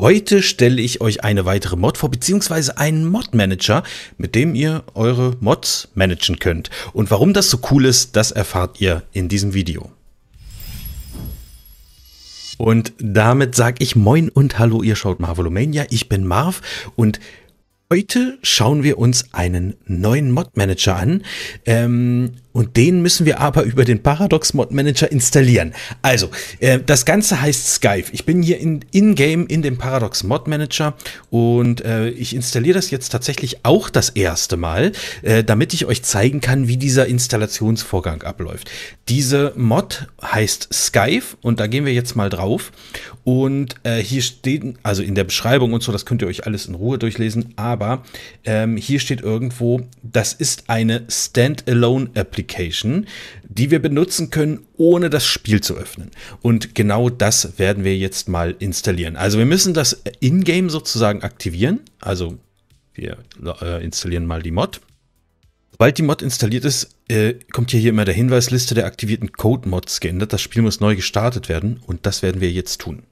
Heute stelle ich euch eine weitere Mod vor, beziehungsweise einen Mod-Manager, mit dem ihr eure Mods managen könnt. Und warum das so cool ist, das erfahrt ihr in diesem Video. Und damit sage ich Moin und Hallo, ihr schaut Marvelomania, ich bin Marv und heute schauen wir uns einen neuen Mod-Manager an. Ähm, und den müssen wir aber über den Paradox Mod Manager installieren. Also, äh, das Ganze heißt Skype. Ich bin hier in-game in, in dem Paradox Mod Manager und äh, ich installiere das jetzt tatsächlich auch das erste Mal, äh, damit ich euch zeigen kann, wie dieser Installationsvorgang abläuft. Diese Mod heißt Skype und da gehen wir jetzt mal drauf. Und äh, hier steht, also in der Beschreibung und so, das könnt ihr euch alles in Ruhe durchlesen, aber ähm, hier steht irgendwo, das ist eine Standalone-Applikation. Application, die wir benutzen können, ohne das Spiel zu öffnen. Und genau das werden wir jetzt mal installieren. Also wir müssen das in-game sozusagen aktivieren. Also wir äh, installieren mal die Mod. Sobald die Mod installiert ist, äh, kommt hier, hier immer der Hinweis, Liste der aktivierten Code-Mods geändert. Das Spiel muss neu gestartet werden und das werden wir jetzt tun.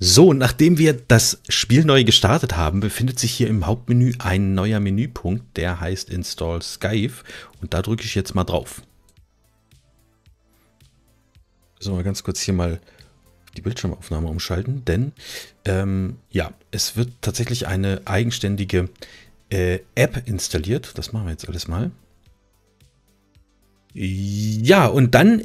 So, nachdem wir das Spiel neu gestartet haben, befindet sich hier im Hauptmenü ein neuer Menüpunkt, der heißt Install Skype und da drücke ich jetzt mal drauf. So, mal ganz kurz hier mal die Bildschirmaufnahme umschalten, denn ähm, ja, es wird tatsächlich eine eigenständige äh, App installiert. Das machen wir jetzt alles mal. Ja, und dann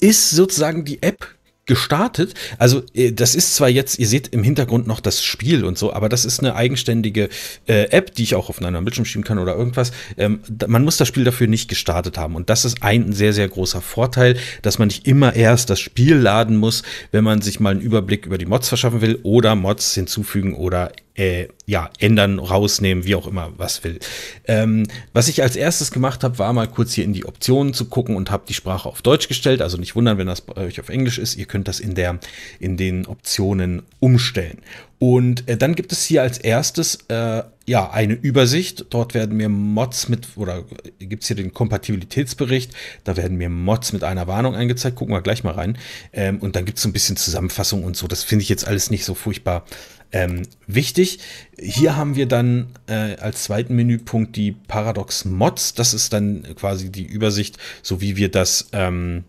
ist sozusagen die App gestartet. Also äh, das ist zwar jetzt, ihr seht im Hintergrund noch das Spiel und so, aber das ist eine eigenständige äh, App, die ich auch auf einem Bildschirm schieben kann oder irgendwas. Ähm, man muss das Spiel dafür nicht gestartet haben und das ist ein sehr, sehr großer Vorteil, dass man nicht immer erst das Spiel laden muss, wenn man sich mal einen Überblick über die Mods verschaffen will oder Mods hinzufügen oder äh, ja, ändern, rausnehmen, wie auch immer, was will. Ähm, was ich als erstes gemacht habe, war mal kurz hier in die Optionen zu gucken und habe die Sprache auf Deutsch gestellt. Also nicht wundern, wenn das bei euch auf Englisch ist. Ihr könnt das in, der, in den Optionen umstellen. Und äh, dann gibt es hier als erstes äh, ja eine Übersicht. Dort werden mir Mods mit oder äh, gibt es hier den Kompatibilitätsbericht. Da werden mir Mods mit einer Warnung angezeigt. Gucken wir gleich mal rein. Ähm, und dann gibt es so ein bisschen Zusammenfassung und so. Das finde ich jetzt alles nicht so furchtbar ähm, wichtig, hier haben wir dann äh, als zweiten Menüpunkt die Paradox Mods. Das ist dann quasi die Übersicht, so wie wir das... Ähm,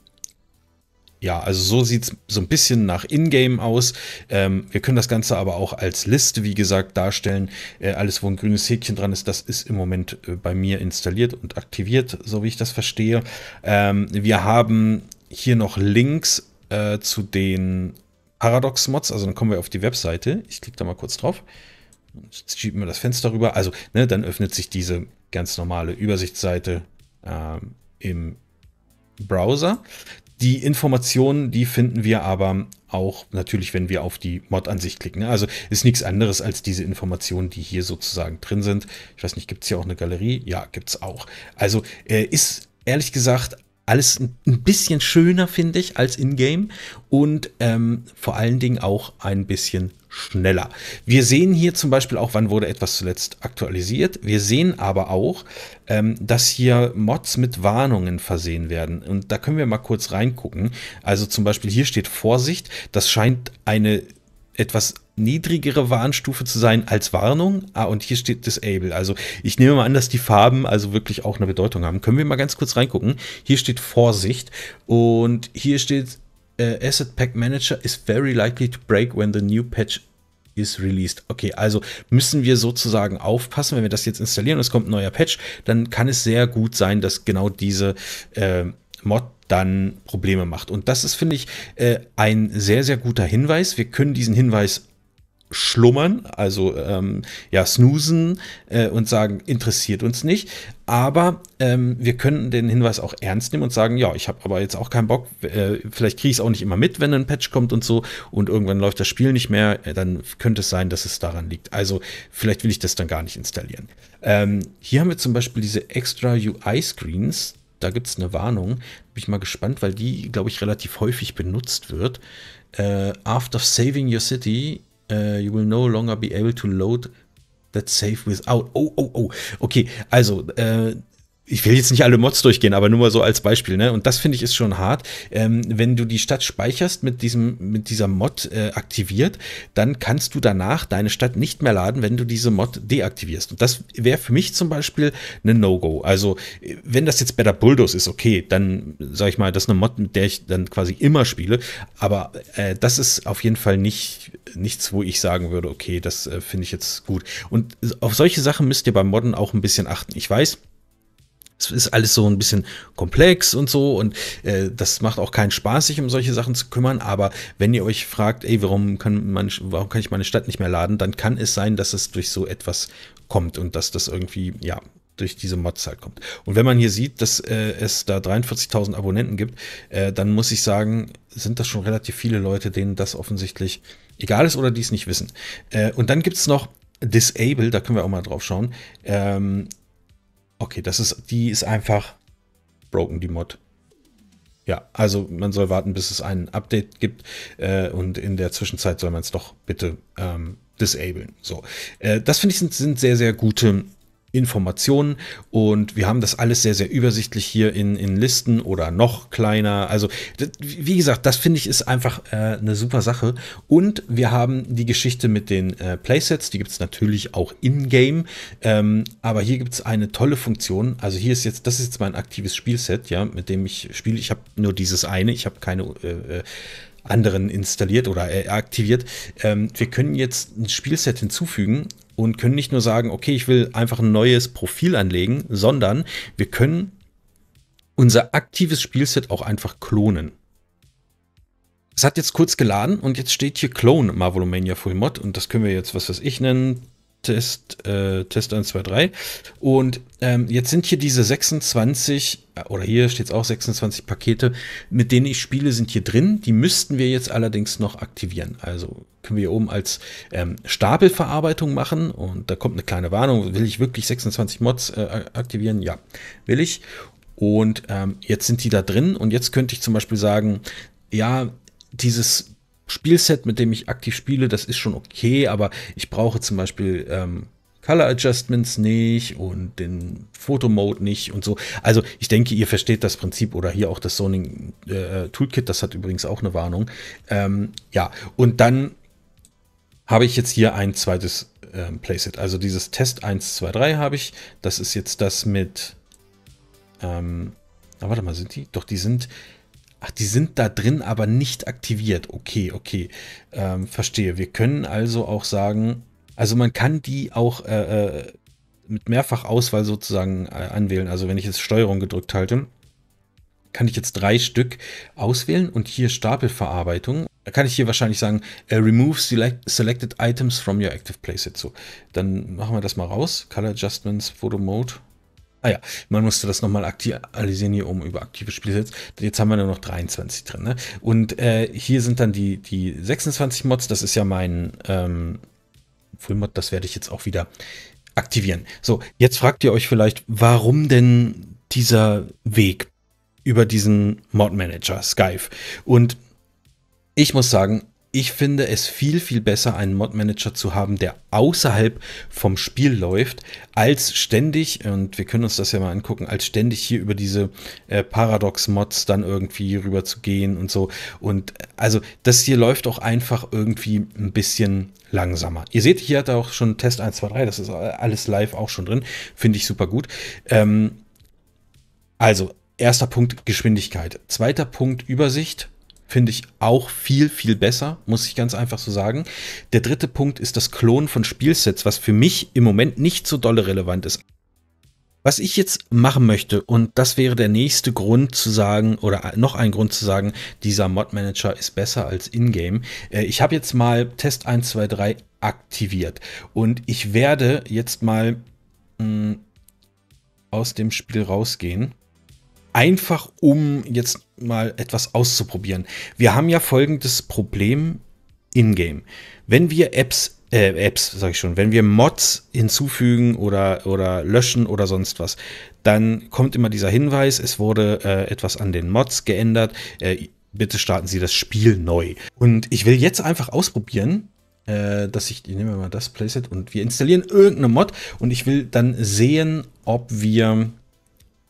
ja, also so sieht es so ein bisschen nach Ingame aus. Ähm, wir können das Ganze aber auch als Liste, wie gesagt, darstellen. Äh, alles, wo ein grünes Häkchen dran ist, das ist im Moment äh, bei mir installiert und aktiviert, so wie ich das verstehe. Ähm, wir haben hier noch Links äh, zu den Paradox Mods, also dann kommen wir auf die Webseite. Ich klicke da mal kurz drauf. Jetzt schieben wir das Fenster rüber. Also, ne, dann öffnet sich diese ganz normale Übersichtsseite ähm, im Browser. Die Informationen, die finden wir aber auch natürlich, wenn wir auf die Mod-Ansicht klicken. Also ist nichts anderes als diese Informationen, die hier sozusagen drin sind. Ich weiß nicht, gibt es hier auch eine Galerie? Ja, gibt es auch. Also äh, ist ehrlich gesagt alles ein, bisschen schöner, finde ich, als in-game und ähm, vor allen Dingen auch ein bisschen schneller. Wir sehen hier zum Beispiel auch, wann wurde etwas zuletzt aktualisiert. Wir sehen aber auch, ähm, dass hier Mods mit Warnungen versehen werden. Und da können wir mal kurz reingucken. Also zum Beispiel hier steht Vorsicht. Das scheint eine etwas niedrigere Warnstufe zu sein als Warnung. Ah, und hier steht Disable. Also ich nehme mal an, dass die Farben also wirklich auch eine Bedeutung haben. Können wir mal ganz kurz reingucken? Hier steht Vorsicht und hier steht äh, Asset Pack Manager is very likely to break when the new patch is released. Okay, also müssen wir sozusagen aufpassen, wenn wir das jetzt installieren und es kommt ein neuer Patch, dann kann es sehr gut sein, dass genau diese äh, Mod dann Probleme macht. Und das ist, finde ich, äh, ein sehr, sehr guter Hinweis. Wir können diesen Hinweis schlummern, also ähm, ja, snoosen äh, und sagen, interessiert uns nicht. Aber ähm, wir können den Hinweis auch ernst nehmen und sagen, ja, ich habe aber jetzt auch keinen Bock, äh, vielleicht kriege ich es auch nicht immer mit, wenn ein Patch kommt und so und irgendwann läuft das Spiel nicht mehr, äh, dann könnte es sein, dass es daran liegt. Also vielleicht will ich das dann gar nicht installieren. Ähm, hier haben wir zum Beispiel diese extra UI-Screens, da gibt es eine Warnung. Bin ich mal gespannt, weil die, glaube ich, relativ häufig benutzt wird. Äh, After saving your city, Uh, you will no longer be able to load that save without. Oh, oh, oh. Okay, also, äh, ich will jetzt nicht alle Mods durchgehen, aber nur mal so als Beispiel, ne? Und das finde ich ist schon hart. Ähm, wenn du die Stadt speicherst mit diesem, mit dieser Mod äh, aktiviert, dann kannst du danach deine Stadt nicht mehr laden, wenn du diese Mod deaktivierst. Und das wäre für mich zum Beispiel eine No-Go. Also, äh, wenn das jetzt Better Bulldoze ist, okay, dann sag ich mal, das ist eine Mod, mit der ich dann quasi immer spiele. Aber äh, das ist auf jeden Fall nicht nichts, wo ich sagen würde, okay, das äh, finde ich jetzt gut. Und auf solche Sachen müsst ihr beim Modden auch ein bisschen achten. Ich weiß, es ist alles so ein bisschen komplex und so und äh, das macht auch keinen Spaß, sich um solche Sachen zu kümmern. Aber wenn ihr euch fragt, ey, warum kann man, warum kann ich meine Stadt nicht mehr laden, dann kann es sein, dass es durch so etwas kommt und dass das irgendwie, ja, durch diese Mods halt kommt. Und wenn man hier sieht, dass äh, es da 43.000 Abonnenten gibt, äh, dann muss ich sagen, sind das schon relativ viele Leute, denen das offensichtlich egal ist oder die es nicht wissen. Äh, und dann gibt es noch Disable, da können wir auch mal drauf schauen. Ähm, Okay, das ist, die ist einfach broken, die Mod. Ja, also man soll warten, bis es ein Update gibt äh, und in der Zwischenzeit soll man es doch bitte ähm, disablen. So, äh, das finde ich sind, sind sehr, sehr gute Informationen und wir haben das alles sehr, sehr übersichtlich hier in, in Listen oder noch kleiner. Also wie gesagt, das finde ich ist einfach äh, eine super Sache und wir haben die Geschichte mit den äh, Playsets, die gibt es natürlich auch in-game, ähm, aber hier gibt es eine tolle Funktion, also hier ist jetzt, das ist jetzt mein aktives Spielset, ja, mit dem ich spiele, ich habe nur dieses eine, ich habe keine äh, äh anderen installiert oder äh, aktiviert. Ähm, wir können jetzt ein Spielset hinzufügen und können nicht nur sagen, okay, ich will einfach ein neues Profil anlegen, sondern wir können unser aktives Spielset auch einfach klonen. Es hat jetzt kurz geladen und jetzt steht hier Clone Marvelomania Full Mod und das können wir jetzt, was weiß ich, nennen. Test, äh, Test 1, 2, 3. Und ähm, jetzt sind hier diese 26, oder hier steht es auch 26 Pakete, mit denen ich spiele, sind hier drin. Die müssten wir jetzt allerdings noch aktivieren. Also können wir hier oben als ähm, Stapelverarbeitung machen und da kommt eine kleine Warnung. Will ich wirklich 26 Mods äh, aktivieren? Ja, will ich. Und ähm, jetzt sind die da drin und jetzt könnte ich zum Beispiel sagen, ja, dieses Spielset, mit dem ich aktiv spiele, das ist schon okay, aber ich brauche zum Beispiel ähm, Color Adjustments nicht und den Foto-Mode nicht und so. Also ich denke, ihr versteht das Prinzip oder hier auch das Zoning äh, Toolkit, das hat übrigens auch eine Warnung. Ähm, ja, und dann habe ich jetzt hier ein zweites äh, Playset. Also dieses Test 1, 2, 3 habe ich. Das ist jetzt das mit... Ähm, na, warte mal, sind die? Doch, die sind Ach, die sind da drin, aber nicht aktiviert. Okay, okay. Ähm, verstehe. Wir können also auch sagen, also man kann die auch äh, äh, mit Mehrfachauswahl sozusagen äh, anwählen. Also wenn ich jetzt Steuerung gedrückt halte, kann ich jetzt drei Stück auswählen und hier Stapelverarbeitung. Da kann ich hier wahrscheinlich sagen, uh, remove select selected items from your active place so. Dann machen wir das mal raus. Color Adjustments, Photo Mode. Ah ja, man musste das nochmal aktualisieren hier oben über aktive Spiele. Jetzt, haben wir nur noch 23 drin. Ne? Und äh, hier sind dann die, die 26 Mods. Das ist ja mein ähm, Fullmod. Das werde ich jetzt auch wieder aktivieren. So, jetzt fragt ihr euch vielleicht, warum denn dieser Weg über diesen Mod Manager Skype? Und ich muss sagen, ich finde es viel, viel besser, einen Mod-Manager zu haben, der außerhalb vom Spiel läuft, als ständig, und wir können uns das ja mal angucken, als ständig hier über diese äh, Paradox-Mods dann irgendwie rüber zu gehen und so. Und also das hier läuft auch einfach irgendwie ein bisschen langsamer. Ihr seht, hier hat er auch schon Test 1, 2, 3, das ist alles live auch schon drin, finde ich super gut. Ähm, also, erster Punkt Geschwindigkeit. Zweiter Punkt Übersicht finde ich auch viel, viel besser, muss ich ganz einfach so sagen. Der dritte Punkt ist das Klonen von Spielsets, was für mich im Moment nicht so dolle relevant ist. Was ich jetzt machen möchte, und das wäre der nächste Grund zu sagen, oder noch ein Grund zu sagen, dieser Mod Manager ist besser als Ingame. Äh, ich habe jetzt mal Test 1, 2, 3 aktiviert und ich werde jetzt mal mh, mm, aus dem Spiel rausgehen einfach um jetzt mal etwas auszuprobieren. Wir haben ja folgendes Problem in-game. Wenn wir Apps, äh, Apps, sag ich schon, wenn wir Mods hinzufügen oder, oder löschen oder sonst was, dann kommt immer dieser Hinweis, es wurde äh, etwas an den Mods geändert, äh, bitte starten Sie das Spiel neu. Und ich will jetzt einfach ausprobieren, äh, dass ich, ich nehme mal das Playset und wir installieren irgendeine Mod und ich will dann sehen, ob wir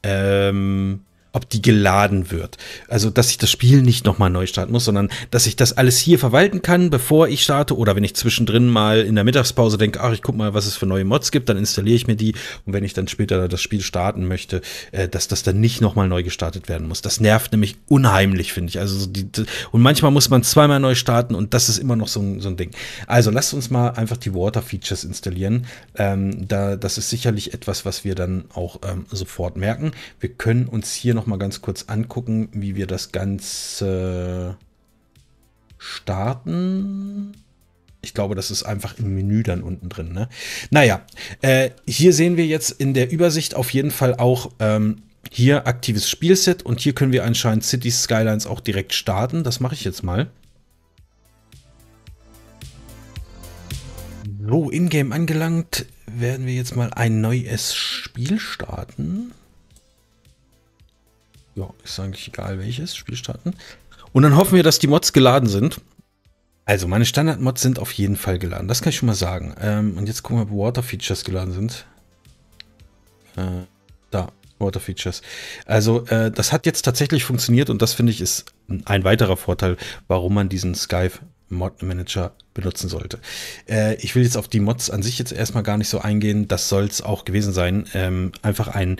ähm, ob die geladen wird. Also, dass ich das Spiel nicht nochmal neu starten muss, sondern dass ich das alles hier verwalten kann, bevor ich starte oder wenn ich zwischendrin mal in der Mittagspause denke, ach, ich guck mal, was es für neue Mods gibt, dann installiere ich mir die und wenn ich dann später das Spiel starten möchte, äh, dass das dann nicht nochmal neu gestartet werden muss. Das nervt nämlich unheimlich, finde ich. Also, die, und manchmal muss man zweimal neu starten und das ist immer noch so, so ein Ding. Also, lasst uns mal einfach die Water Features installieren. Ähm, da, das ist sicherlich etwas, was wir dann auch ähm, sofort merken. Wir können uns hier noch noch mal ganz kurz angucken, wie wir das Ganze starten. Ich glaube, das ist einfach im Menü dann unten drin. Ne? Naja, äh, hier sehen wir jetzt in der Übersicht auf jeden Fall auch ähm, hier aktives Spielset und hier können wir anscheinend Cities Skylines auch direkt starten. Das mache ich jetzt mal. So, in-game angelangt, werden wir jetzt mal ein neues Spiel starten. Ja, ist eigentlich egal welches. Spiel starten. Und dann hoffen wir, dass die Mods geladen sind. Also, meine Standard-Mods sind auf jeden Fall geladen. Das kann ich schon mal sagen. Ähm, und jetzt gucken wir, ob Water-Features geladen sind. Äh, da, Water-Features. Also, äh, das hat jetzt tatsächlich funktioniert und das finde ich ist ein weiterer Vorteil, warum man diesen Skype Mod Manager benutzen sollte. Äh, ich will jetzt auf die Mods an sich jetzt erstmal gar nicht so eingehen. Das soll es auch gewesen sein. Ähm, einfach ein,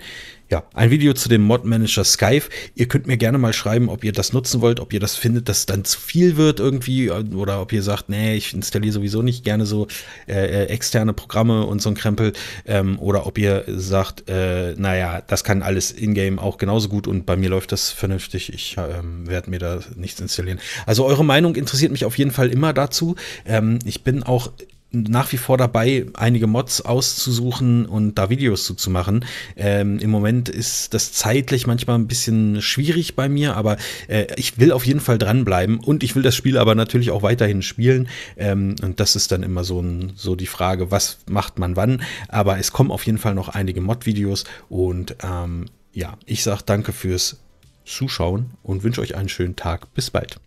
ja, ein Video zu dem Mod-Manager Skype. Ihr könnt mir gerne mal schreiben, ob ihr das nutzen wollt, ob ihr das findet, dass dann zu viel wird irgendwie äh, oder ob ihr sagt, nee, ich installiere sowieso nicht gerne so äh, äh, externe Programme und so ein Krempel. Ähm, oder ob ihr sagt, äh, naja, das kann alles in-game auch genauso gut und bei mir läuft das vernünftig. Ich ähm, werde mir da nichts installieren. Also eure Meinung interessiert mich auf jeden Fall immer dazu. Ähm, ich bin auch nach wie vor dabei, einige Mods auszusuchen und da Videos zu, zu machen. Ähm, Im Moment ist das zeitlich manchmal ein bisschen schwierig bei mir, aber äh, ich will auf jeden Fall dranbleiben und ich will das Spiel aber natürlich auch weiterhin spielen. Ähm, und das ist dann immer so, ein, so die Frage, was macht man wann? Aber es kommen auf jeden Fall noch einige Mod-Videos und ähm, ja, ich sage danke fürs Zuschauen und wünsche euch einen schönen Tag. Bis bald.